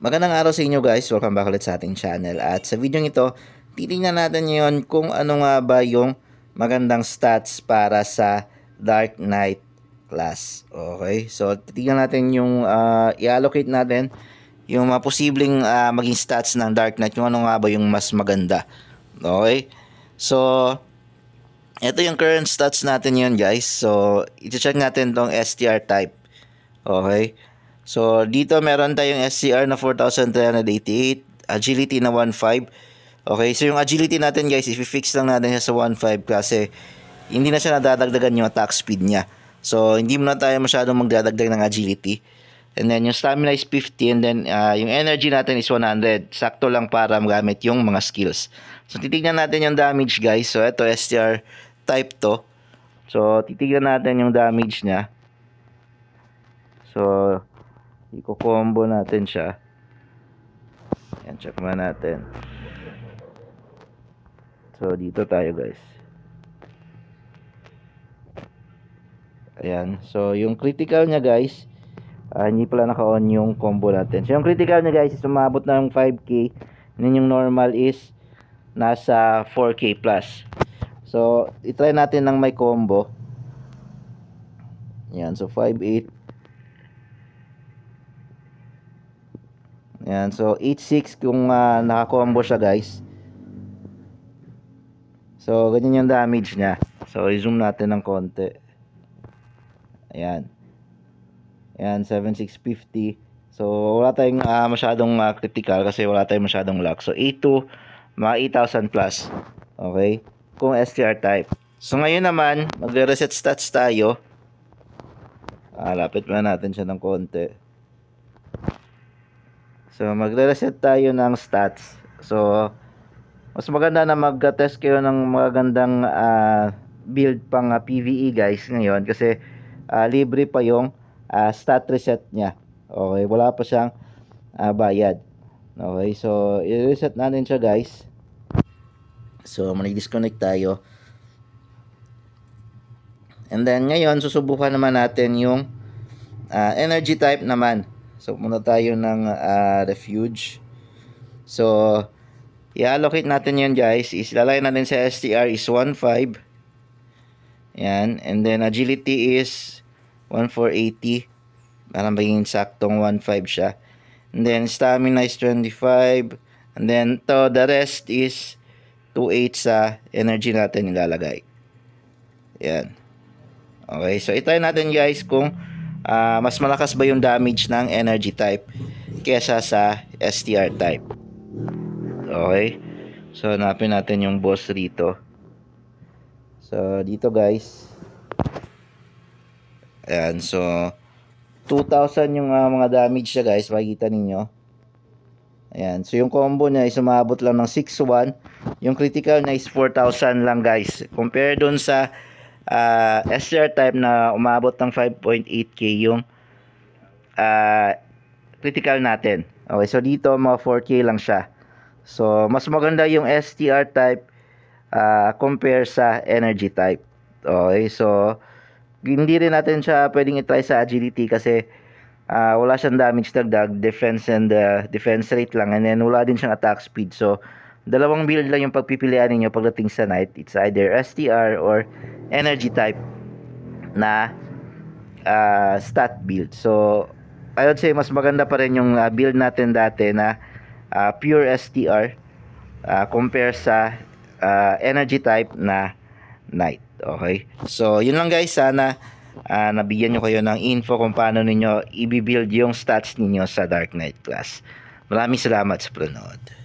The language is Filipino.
Magandang araw sa inyo guys, welcome back ulit sa ating channel at sa video ito, titingnan natin ngayon kung ano nga ba yung magandang stats para sa Dark Knight class. Okay, so titingnan natin yung uh, i-allocate natin yung mga posibleng uh, maging stats ng Dark Knight, yung ano nga ba yung mas maganda. Okay, so ito yung current stats natin yun guys, so iti-check natin tong STR type. Okay, So, dito meron tayong SCR na 4,388, agility na 1.5. Okay, so yung agility natin guys, i-fix lang natin siya sa 1.5 kasi hindi na siya nadadagdagan yung attack speed niya. So, hindi muna tayo masyadong magdadagdag ng agility. And then, yung stamina is 50 and then uh, yung energy natin is 100. Sakto lang para magamit yung mga skills. So, titignan natin yung damage guys. So, ito STR type to. So, titignan natin yung damage niya. So, Iko-combo natin siya. Yan, check mo natin. So, dito tayo guys. Ayan. So, yung critical niya guys, uh, hindi pala naka-on yung combo natin. So, yung critical niya guys is umabot na yung 5K. Then, yung normal is nasa 4K plus. So, itry natin ng may combo. Ayan. So, 5.8 Ayan, so 8.6 kung uh, nakakombo siya guys. So, ganyan yung damage niya. So, i-zoom natin ng konti. Ayan. Ayan, 7.650. So, wala tayong uh, masyadong uh, critical kasi wala tayong masyadong luck. So, A2, mga 8,000 plus. Okay? Kung STR type. So, ngayon naman, magre-reset stats tayo. Ah, lapit pa natin siya ng konti. So, magre-reset tayo ng stats. So, mas maganda na mag-test kayo ng magandang uh, ah, build pang uh, ah, PVE guys ngayon kasi uh, libre pa yung uh, stat reset niya. Okay, wala pa siyang uh, bayad. Okay, so i-reset natin siya guys. So, mag-disconnect tayo. And then ngayon, susubukan naman natin yung uh, energy type naman. So, muna tayo ng uh, refuge. So, i-allocate natin yun guys. Ilalagay natin sa STR is 1.5. Yan. And then, agility is 1.480. Parang maging saktong 1.5 siya. And then, stamina is 25. And then, to the rest is 2.8 sa energy natin ilalagay. Yan. Okay. So, itry natin guys kung uh, mas malakas ba yung damage ng energy type kesa sa STR type. Okay. So, hanapin natin yung boss rito. So, dito guys. Ayan. So, 2,000 yung uh, mga damage siya guys. Makikita ninyo. Ayan. So, yung combo niya ay umabot lang ng 6-1. Yung critical niya is 4,000 lang guys. Compare dun sa uh, ah, SCR type na umabot ng 5.8k yung uh, critical natin. Okay, so dito mga 4k lang siya. So, mas maganda yung STR type uh, compare sa energy type. Okay, so hindi rin natin siya pwedeng i-try sa agility kasi uh, wala siyang damage dagdag, defense and uh, defense rate lang and then wala din siyang attack speed. So, dalawang build lang yung pagpipilian niyo pagdating sa night. It's either STR or energy type na uh, stat build. So, I would say mas maganda pa rin yung uh, build natin dati na uh, pure STR uh, compare sa uh, energy type na night. Okay? So, yun lang guys. Sana uh, nabigyan nyo kayo ng info kung paano ninyo i-build yung stats ninyo sa Dark Knight class. Maraming salamat sa panonood.